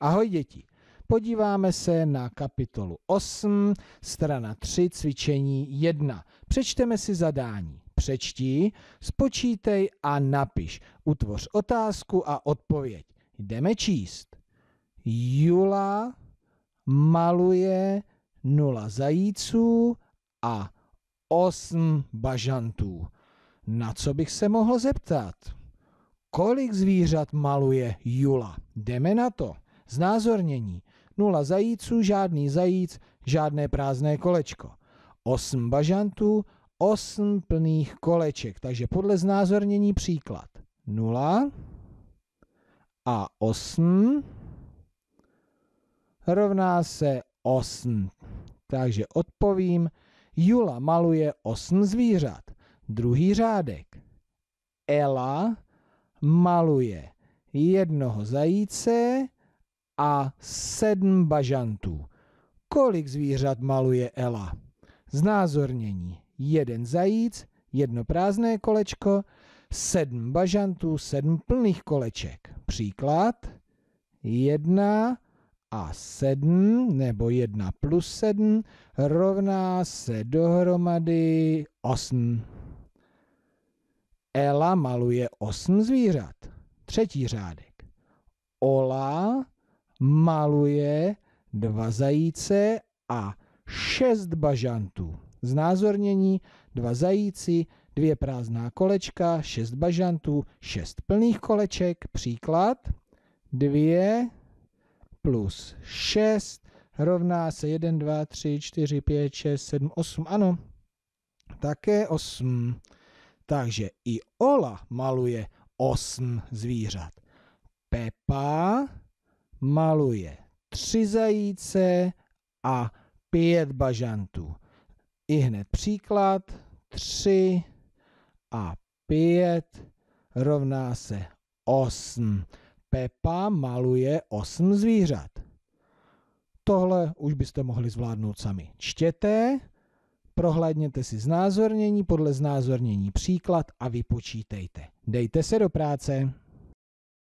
Ahoj děti! Podíváme se na kapitolu 8, strana 3, cvičení 1. Přečteme si zadání. Přečti, spočítej a napiš. Utvoř otázku a odpověď. Jdeme číst. Jula maluje nula zajíců a osm bažantů. Na co bych se mohl zeptat? Kolik zvířat maluje Jula? Jdeme na to. Znázornění. Nula zajíců, žádný zajíc, žádné prázdné kolečko. Osm bažantů, osm plných koleček. Takže podle znázornění příklad. Nula a osm rovná se osm. Takže odpovím, Jula maluje osm zvířat. Druhý řádek. Ela maluje jednoho zajíce, a sedm bažantů. Kolik zvířat maluje Ela? Znázornění. Jeden zajíc, jedno prázdné kolečko, sedm bažantů, sedm plných koleček. Příklad. Jedna a sedm, nebo jedna plus sedm, rovná se dohromady osm. Ela maluje osm zvířat. Třetí řádek. Ola maluje dva zajíce a šest bažantů. Znázornění dva zajíci, dvě prázdná kolečka, šest bažantů, šest plných koleček. Příklad. Dvě plus šest rovná se 1, 2, 3, 4, 5, 6, 7, 8. Ano, také 8. Takže i Ola maluje 8 zvířat. Pepa maluje tři zajíce a pět bažantů. I hned příklad. tři a pět rovná se osm. Pepa maluje osm zvířat. Tohle už byste mohli zvládnout sami. Čtěte, prohlédněte si znázornění podle znázornění příklad a vypočítejte. Dejte se do práce.